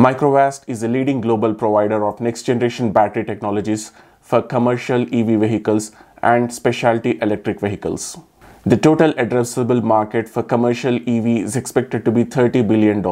Microvast is a leading global provider of next-generation battery technologies for commercial EV vehicles and specialty electric vehicles. The total addressable market for commercial EV is expected to be $30 billion.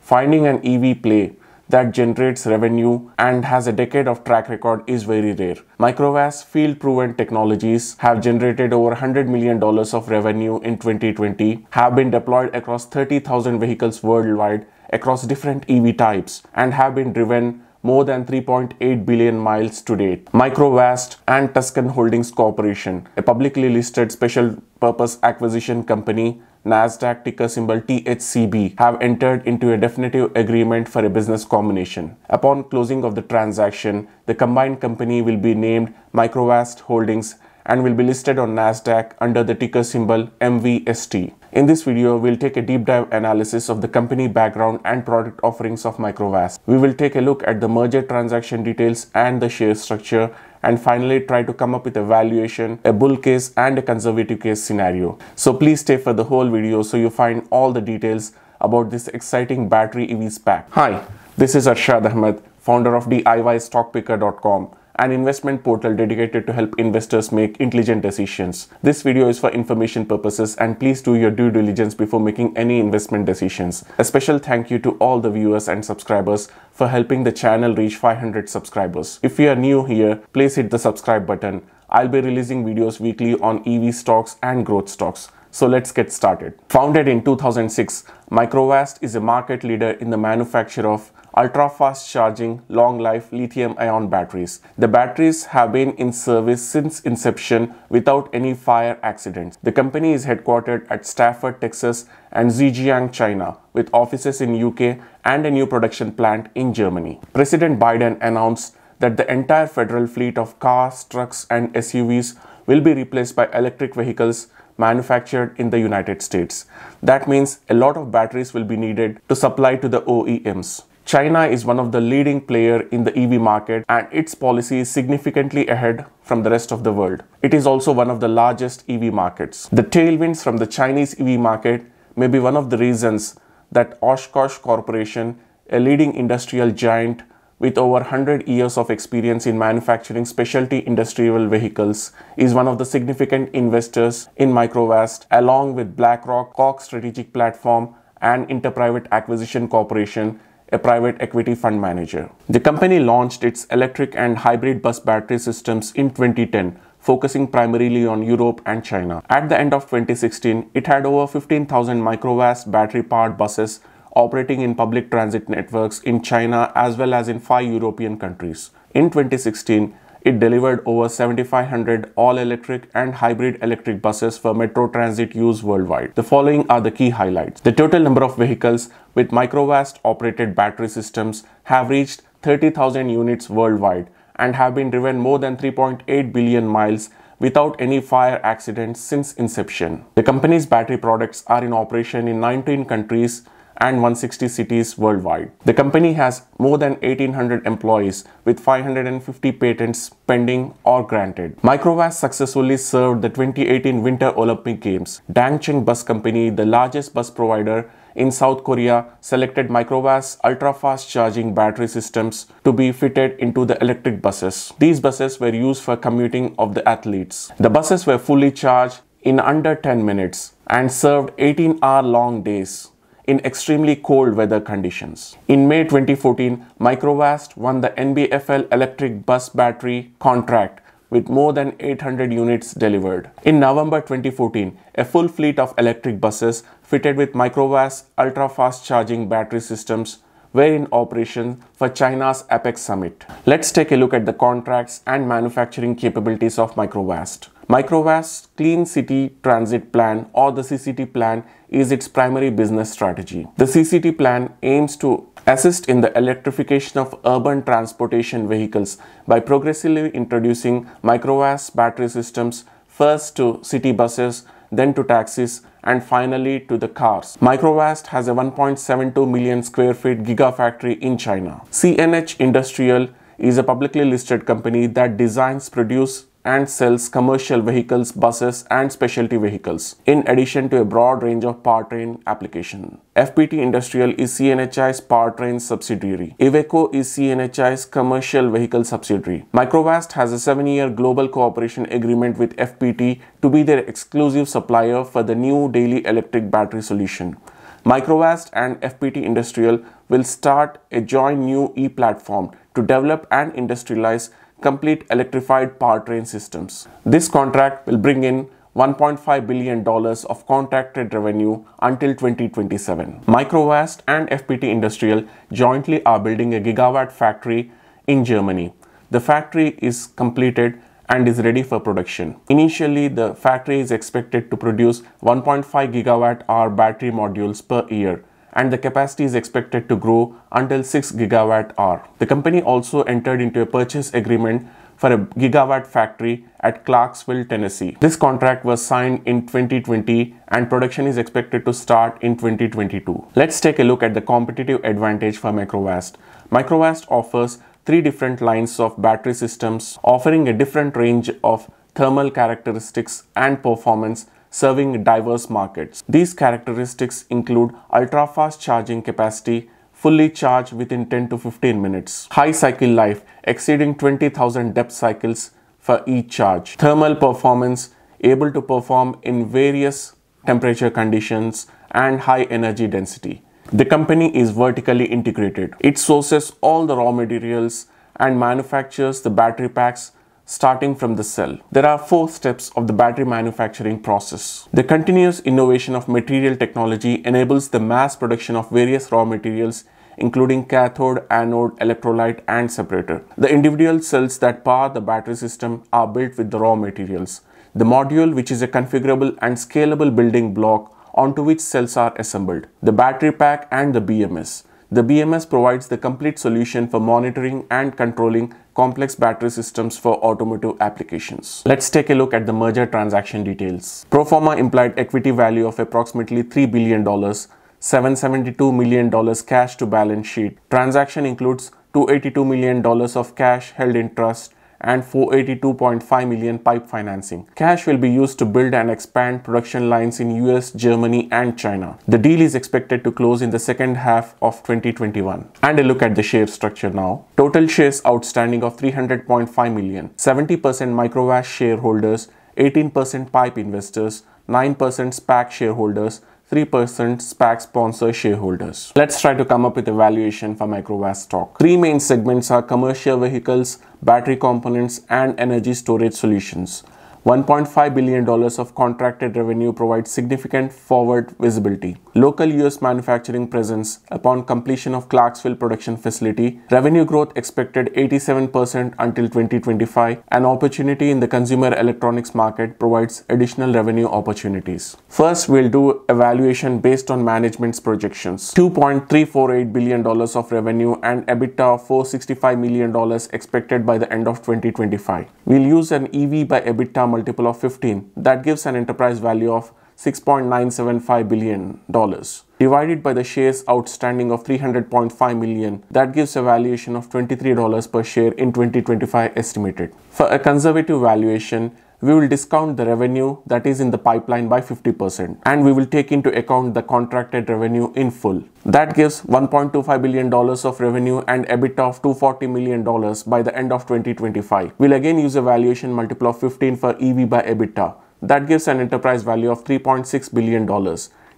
Finding an EV play that generates revenue and has a decade of track record is very rare. Microvast field proven technologies have generated over $100 million of revenue in 2020, have been deployed across 30,000 vehicles worldwide, across different EV types and have been driven more than 3.8 billion miles to date. Microvast and Tuscan Holdings Corporation, a publicly listed special purpose acquisition company NASDAQ ticker symbol THCB have entered into a definitive agreement for a business combination. Upon closing of the transaction, the combined company will be named Microvast Holdings and will be listed on Nasdaq under the ticker symbol MVST. In this video, we'll take a deep dive analysis of the company background and product offerings of Microvas. We will take a look at the merger transaction details and the share structure and finally try to come up with a valuation, a bull case and a conservative case scenario. So please stay for the whole video so you find all the details about this exciting battery EV SPAC. Hi, this is Arshad Ahmed, founder of DIYstockpicker.com an investment portal dedicated to help investors make intelligent decisions. This video is for information purposes and please do your due diligence before making any investment decisions. A special thank you to all the viewers and subscribers for helping the channel reach 500 subscribers. If you are new here, please hit the subscribe button. I'll be releasing videos weekly on EV stocks and growth stocks. So let's get started. Founded in 2006, Microvast is a market leader in the manufacture of ultra-fast charging, long-life lithium-ion batteries. The batteries have been in service since inception without any fire accidents. The company is headquartered at Stafford, Texas and Zhejiang, China, with offices in UK and a new production plant in Germany. President Biden announced that the entire federal fleet of cars, trucks and SUVs will be replaced by electric vehicles manufactured in the United States. That means a lot of batteries will be needed to supply to the OEMs. China is one of the leading player in the EV market and its policy is significantly ahead from the rest of the world. It is also one of the largest EV markets. The tailwinds from the Chinese EV market may be one of the reasons that Oshkosh Corporation, a leading industrial giant with over 100 years of experience in manufacturing specialty industrial vehicles, is one of the significant investors in Microvast, along with BlackRock, Cox Strategic Platform, and Interprivate Acquisition Corporation, a private equity fund manager. The company launched its electric and hybrid bus battery systems in 2010 focusing primarily on Europe and China. At the end of 2016, it had over 15,000 microvast battery powered buses operating in public transit networks in China as well as in five European countries. In 2016, it delivered over 7,500 all electric and hybrid electric buses for metro transit use worldwide. The following are the key highlights. The total number of vehicles with microvast operated battery systems have reached 30,000 units worldwide and have been driven more than 3.8 billion miles without any fire accidents since inception. The company's battery products are in operation in 19 countries and 160 cities worldwide. The company has more than 1800 employees with 550 patents pending or granted. Microvast successfully served the 2018 Winter Olympic Games. Dangcheng Bus Company, the largest bus provider in South Korea, selected Microvast ultra-fast charging battery systems to be fitted into the electric buses. These buses were used for commuting of the athletes. The buses were fully charged in under 10 minutes and served 18 hour long days in extremely cold weather conditions. In May 2014, Microvast won the NBFL electric bus battery contract with more than 800 units delivered. In November 2014, a full fleet of electric buses fitted with Microvast ultra-fast charging battery systems were in operation for China's APEC summit. Let's take a look at the contracts and manufacturing capabilities of Microvast. Microvast's Clean City Transit Plan or the CCT plan is its primary business strategy. The CCT plan aims to assist in the electrification of urban transportation vehicles by progressively introducing microvas battery systems first to city buses, then to taxis, and finally to the cars. Microvast has a 1.72 million square feet gigafactory in China. CNH Industrial is a publicly listed company that designs, produces, and sells commercial vehicles, buses, and specialty vehicles, in addition to a broad range of powertrain application. FPT Industrial is CNHI's powertrain subsidiary. Iveco is CNHI's commercial vehicle subsidiary. Microvast has a 7-year global cooperation agreement with FPT to be their exclusive supplier for the new daily electric battery solution. Microvast and FPT Industrial will start a joint new e-platform to develop and industrialize complete electrified powertrain systems. This contract will bring in $1.5 billion of contracted revenue until 2027. Microvast and FPT Industrial jointly are building a gigawatt factory in Germany. The factory is completed and is ready for production. Initially, the factory is expected to produce 1.5 gigawatt hour battery modules per year and the capacity is expected to grow until 6 gigawatt hour. The company also entered into a purchase agreement for a gigawatt factory at Clarksville, Tennessee. This contract was signed in 2020 and production is expected to start in 2022. Let's take a look at the competitive advantage for Microvast. Microvast offers three different lines of battery systems offering a different range of thermal characteristics and performance serving diverse markets. These characteristics include ultra-fast charging capacity, fully charged within 10 to 15 minutes, high cycle life exceeding 20,000 depth cycles for each charge, thermal performance able to perform in various temperature conditions and high energy density. The company is vertically integrated. It sources all the raw materials and manufactures the battery packs starting from the cell. There are four steps of the battery manufacturing process. The continuous innovation of material technology enables the mass production of various raw materials including cathode, anode, electrolyte and separator. The individual cells that power the battery system are built with the raw materials. The module which is a configurable and scalable building block onto which cells are assembled. The battery pack and the BMS. The BMS provides the complete solution for monitoring and controlling complex battery systems for automotive applications. Let's take a look at the merger transaction details. Proforma implied equity value of approximately $3 billion, $772 million cash to balance sheet. Transaction includes $282 million of cash held in trust, and 482.5 million pipe financing. Cash will be used to build and expand production lines in US, Germany and China. The deal is expected to close in the second half of 2021. And a look at the share structure now. Total shares outstanding of 300.5 million, 70% Microvash shareholders, 18% pipe investors, 9% SPAC shareholders, 3% SPAC sponsor shareholders. Let's try to come up with a valuation for Microvast stock. Three main segments are commercial vehicles, battery components, and energy storage solutions. $1.5 billion of contracted revenue provides significant forward visibility. Local US manufacturing presence upon completion of Clarksville production facility, revenue growth expected 87% until 2025, an opportunity in the consumer electronics market provides additional revenue opportunities. First, we'll do evaluation based on management's projections. $2.348 billion of revenue and EBITDA of $465 million expected by the end of 2025. We'll use an EV by EBITDA multiple of 15. That gives an enterprise value of 6.975 billion dollars divided by the shares outstanding of 300.5 million that gives a valuation of $23 per share in 2025 estimated for a conservative valuation we will discount the revenue that is in the pipeline by 50% and we will take into account the contracted revenue in full. That gives $1.25 billion of revenue and EBITDA of $240 million by the end of 2025. We'll again use a valuation multiple of 15 for EV by EBITDA. That gives an enterprise value of $3.6 billion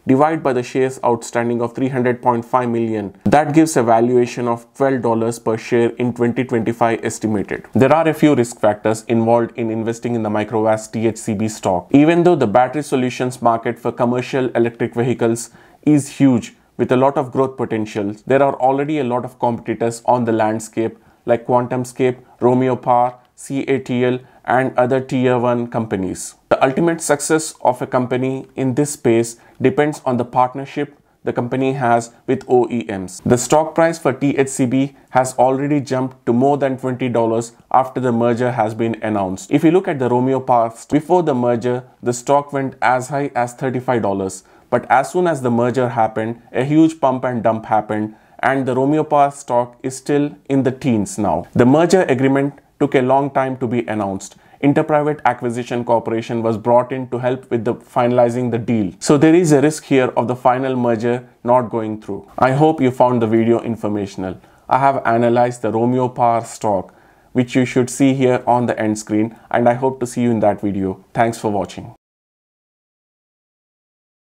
divide by the shares outstanding of 300.5 million. That gives a valuation of $12 per share in 2025 estimated. There are a few risk factors involved in investing in the Microvast THCB stock. Even though the battery solutions market for commercial electric vehicles is huge with a lot of growth potential, there are already a lot of competitors on the landscape like QuantumScape, Romeo Power, CATL and other tier 1 companies. The ultimate success of a company in this space depends on the partnership the company has with OEMs. The stock price for THCB has already jumped to more than $20 after the merger has been announced. If you look at the Romeo past, before the merger, the stock went as high as $35. But as soon as the merger happened, a huge pump and dump happened and the Romeo path stock is still in the teens now. The merger agreement took a long time to be announced Interprivate Acquisition Corporation was brought in to help with the finalizing the deal. So there is a risk here of the final merger not going through. I hope you found the video informational. I have analyzed the Romeo Power stock which you should see here on the end screen and I hope to see you in that video. Thanks for watching.